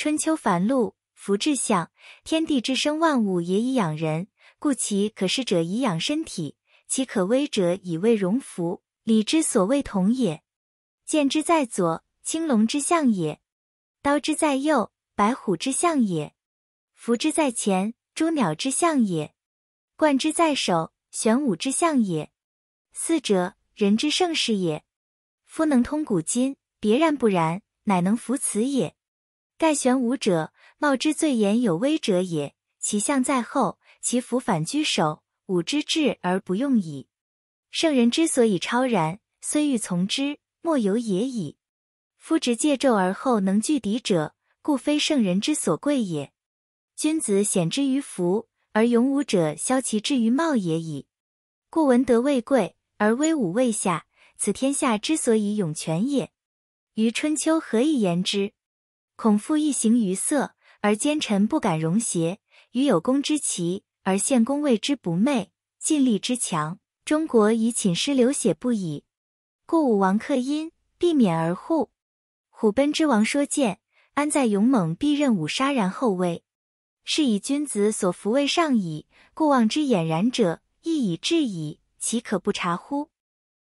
春秋繁露，福至相。天地之生万物也，以养人。故其可视者，以养身体；其可危者，以为荣福。礼之所谓同也。剑之在左，青龙之象也；刀之在右，白虎之象也；福之在前，朱鸟之象也；冠之在手，玄武之象也。四者，人之盛事也。夫能通古今，别然不然，乃能服此也。盖玄武者，貌之最严有威者也。其象在后，其福反居首。武之至而不用矣。圣人之所以超然，虽欲从之，莫由也矣。夫执戒胄而后能拒敌者，故非圣人之所贵也。君子显之于福，而勇武者消其志于貌也矣。故文德未贵而威武未下，此天下之所以勇全也。于春秋何以言之？孔父一行于色，而奸臣不敢容邪；于有功之奇，而献公为之不昧，尽力之强，中国以寝师流血不已。故武王克殷，避免而护。虎贲之王说见，安在勇猛必任武杀，然后位，是以君子所服为上矣。故望之俨然者，亦以至矣。岂可不察乎？